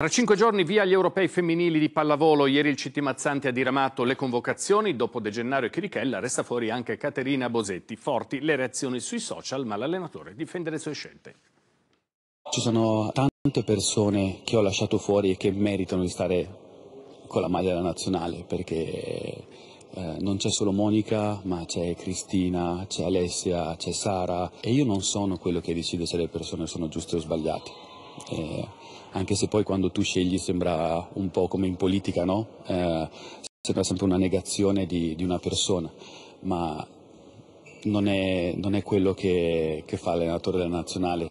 Tra cinque giorni via gli europei femminili di pallavolo, ieri il CT Mazzanti ha diramato le convocazioni, dopo De Gennaro e Chirichella resta fuori anche Caterina Bosetti. Forti le reazioni sui social, ma l'allenatore difende le sue scelte. Ci sono tante persone che ho lasciato fuori e che meritano di stare con la maglia della nazionale, perché eh, non c'è solo Monica, ma c'è Cristina, c'è Alessia, c'è Sara e io non sono quello che decide se le persone sono giuste o sbagliate eh, anche se poi quando tu scegli sembra un po' come in politica, no? eh, sembra sempre una negazione di, di una persona, ma non è, non è quello che, che fa l'allenatore della nazionale.